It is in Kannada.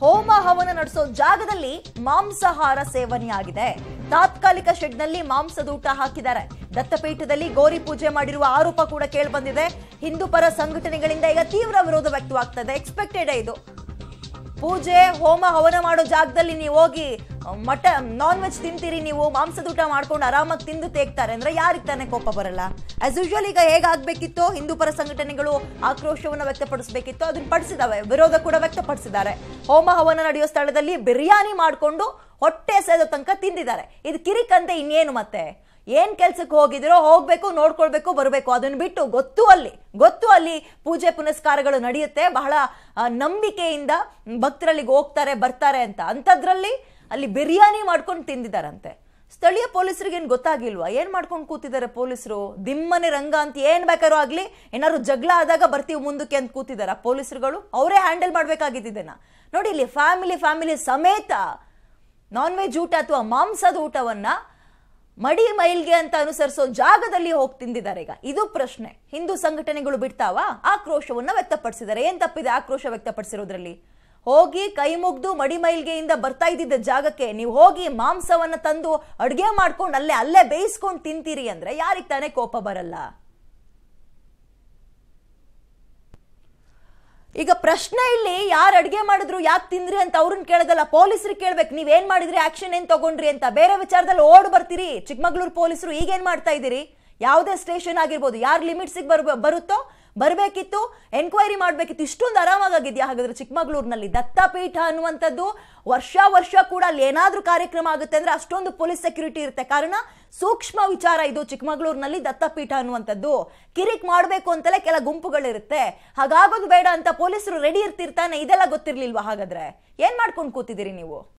ಹೋಮ ಹವನ ನಡೆಸೋ ಜಾಗದಲ್ಲಿ ಮಾಂಸಾಹಾರ ಸೇವನೆಯಾಗಿದೆ ತಾತ್ಕಾಲಿಕ ಶೆಡ್ನಲ್ಲಿ ಊಟ ಹಾಕಿದ್ದಾರೆ ದತ್ತಪೀಠದಲ್ಲಿ ಗೋರಿ ಪೂಜೆ ಮಾಡಿರುವ ಆರೋಪ ಕೂಡ ಕೇಳಿಬಂದಿದೆ ಹಿಂದೂ ಪರ ಸಂಘಟನೆಗಳಿಂದ ಈಗ ತೀವ್ರ ವಿರೋಧ ವ್ಯಕ್ತವಾಗ್ತದೆ ಎಕ್ಸ್ಪೆಕ್ಟೆಡ್ ಇದು ಪೂಜೆ ಹೋಮ ಹವನ ಮಾಡೋ ಜಾಗದಲ್ಲಿ ನೀವು ಹೋಗಿ ಮಟ ನಾನ್ ವೆಜ್ ತಿಂತೀರಿ ನೀವು ಮಾಂಸದ ಊಟ ಮಾಡ್ಕೊಂಡು ಆರಾಮಾಗಿ ತಿಂದು ತೇಗ್ತಾರೆ ಅಂದ್ರೆ ಯಾರಿಗೆ ತಾನೇ ಕೋಪ ಬರಲ್ಲ ಆಸ್ ಯೂಶುವಲ್ ಈಗ ಹೇಗಾಗಬೇಕಿತ್ತು ಹಿಂದೂ ಪರ ಸಂಘಟನೆಗಳು ಆಕ್ರೋಶವನ್ನು ವ್ಯಕ್ತಪಡಿಸಬೇಕಿತ್ತು ಅದನ್ನ ಪಡಿಸಿದಾವೆ ವಿರೋಧ ಕೂಡ ವ್ಯಕ್ತಪಡಿಸಿದ್ದಾರೆ ಹೋಮ ಹವನ ನಡೆಯೋ ಸ್ಥಳದಲ್ಲಿ ಬಿರಿಯಾನಿ ಮಾಡಿಕೊಂಡು ಹೊಟ್ಟೆ ಸೇದೋ ತನಕ ತಿಂದಿದ್ದಾರೆ ಇದು ಕಿರಿಕಂತೆ ಇನ್ನೇನು ಮತ್ತೆ ಏನ್ ಕೆಲ್ಸಕ್ಕೆ ಹೋಗಿದಿರೋ ಹೋಗ್ಬೇಕು ನೋಡ್ಕೊಳ್ಬೇಕು ಬರಬೇಕು ಅದನ್ನ ಬಿಟ್ಟು ಗೊತ್ತು ಅಲ್ಲಿ ಗೊತ್ತು ಅಲ್ಲಿ ಪೂಜೆ ಪುನಸ್ಕಾರಗಳು ನಡೆಯುತ್ತೆ ಬಹಳ ನಂಬಿಕೆಯಿಂದ ಭಕ್ತರಲ್ಲಿ ಹೋಗ್ತಾರೆ ಬರ್ತಾರೆ ಅಂತ ಅಂಥದ್ರಲ್ಲಿ ಅಲ್ಲಿ ಬಿರಿಯಾನಿ ಮಾಡ್ಕೊಂಡು ತಿಂದಿದ್ದಾರಂತೆ ಸ್ಥಳೀಯ ಪೊಲೀಸರಿಗೇನು ಗೊತ್ತಾಗಿಲ್ವಾ ಏನು ಮಾಡ್ಕೊಂಡು ಕೂತಿದ್ದಾರೆ ಪೊಲೀಸರು ದಿಮ್ಮನೆ ರಂಗ ಅಂತ ಏನು ಬೇಕಾದ್ರೂ ಆಗಲಿ ಏನಾದ್ರು ಜಗಳ ಆದಾಗ ಬರ್ತೀವಿ ಮುಂದಕ್ಕೆ ಅಂತ ಕೂತಿದ್ದಾರೆ ಆ ಪೊಲೀಸರುಗಳು ಅವರೇ ಹ್ಯಾಂಡಲ್ ಮಾಡಬೇಕಾಗಿದ್ದನ್ನ ನೋಡಿ ಇಲ್ಲಿ ಫ್ಯಾಮಿಲಿ ಫ್ಯಾಮಿಲಿ ಸಮೇತ ನಾನ್ ವೆಜ್ ಊಟ ಅಥವಾ ಮಾಂಸದ ಊಟವನ್ನು ಮಡಿ ಮೈಲ್ಗೆ ಅಂತ ಅನುಸರಿಸೋ ಜಾಗದಲ್ಲಿ ಹೋಗಿ ತಿಂದಿದ್ದಾರೆ ಈಗ ಇದು ಪ್ರಶ್ನೆ ಹಿಂದೂ ಸಂಘಟನೆಗಳು ಬಿಡ್ತಾವಾ ಆಕ್ರೋಶವನ್ನು ವ್ಯಕ್ತಪಡಿಸಿದ್ದಾರೆ ಏನು ತಪ್ಪಿದೆ ಆಕ್ರೋಶ ವ್ಯಕ್ತಪಡಿಸಿರೋದ್ರಲ್ಲಿ ಹೋಗಿ ಕೈ ಮುಗ್ದು ಮಡಿಮೈಲ್ಗೆಯಿಂದ ಬರ್ತಾ ಇದ್ದಿದ್ದ ಜಾಗಕ್ಕೆ ನೀವು ಹೋಗಿ ಮಾಂಸವನ್ನು ತಂದು ಅಡುಗೆ ಮಾಡ್ಕೊಂಡು ಅಲ್ಲೇ ಅಲ್ಲೇ ಬೇಯಿಸ್ಕೊಂಡು ತಿಂತೀರಿ ಅಂದರೆ ಯಾರಿಗೆ ತಾನೇ ಕೋಪ ಬರಲ್ಲ ಈಗ ಪ್ರಶ್ನೆ ಇಲ್ಲಿ ಯಾರು ಅಡುಗೆ ಮಾಡಿದ್ರು ಯಾಕೆ ತಿಂದ್ರಿ ಅಂತ ಅವ್ರನ್ನ ಕೇಳೋದಲ್ಲ ಪೊಲೀಸರಿಗೆ ಕೇಳ್ಬೇಕು ಏನ್ ಮಾಡಿದ್ರಿ ಆಕ್ಷನ್ ಏನು ತಗೊಂಡ್ರಿ ಅಂತ ಬೇರೆ ವಿಚಾರದಲ್ಲಿ ಓಡ್ ಬರ್ತೀರಿ ಚಿಕ್ಕಮಗಳೂರು ಪೊಲೀಸರು ಈಗೇನ್ ಮಾಡ್ತಾ ಇದ್ದೀರಿ ಯಾವುದೇ ಸ್ಟೇಷನ್ ಆಗಿರ್ಬೋದು ಯಾರು ಲಿಮಿಟ್ಸಿಗೆ ಬರ್ ಬರುತ್ತೋ ಬರಬೇಕಿತ್ತು ಎನ್ಕ್ವೈರಿ ಮಾಡಬೇಕಿತ್ತು ಇಷ್ಟೊಂದು ಆರಾಮಾಗಿದೆಯಾ ಹಾಗಾದ್ರೆ ಚಿಕ್ಕಮಗಳೂರಿನಲ್ಲಿ ದತ್ತಪೀಠ ಅನ್ನುವಂಥದ್ದು ವರ್ಷ ವರ್ಷ ಕೂಡ ಅಲ್ಲಿ ಏನಾದರೂ ಕಾರ್ಯಕ್ರಮ ಆಗುತ್ತೆ ಅಂದರೆ ಅಷ್ಟೊಂದು ಪೊಲೀಸ್ ಸೆಕ್ಯೂರಿಟಿ ಇರುತ್ತೆ ಕಾರಣ ಸೂಕ್ಷ್ಮ ವಿಚಾರ ಇದು ಚಿಕ್ಕಮಗಳೂರಿನಲ್ಲಿ ದತ್ತಪೀಠ ಅನ್ನುವಂಥದ್ದು ಕಿರಿಕ್ ಮಾಡಬೇಕು ಅಂತಲೇ ಕೆಲ ಗುಂಪುಗಳಿರುತ್ತೆ ಹಾಗಾಗೋದು ಬೇಡ ಅಂತ ಪೊಲೀಸರು ರೆಡಿ ಇರ್ತಿರ್ತಾನೆ ಇದೆಲ್ಲ ಗೊತ್ತಿರಲಿಲ್ವಾ ಹಾಗಾದ್ರೆ ಏನು ಮಾಡ್ಕೊಂಡು ಕೂತಿದ್ದೀರಿ ನೀವು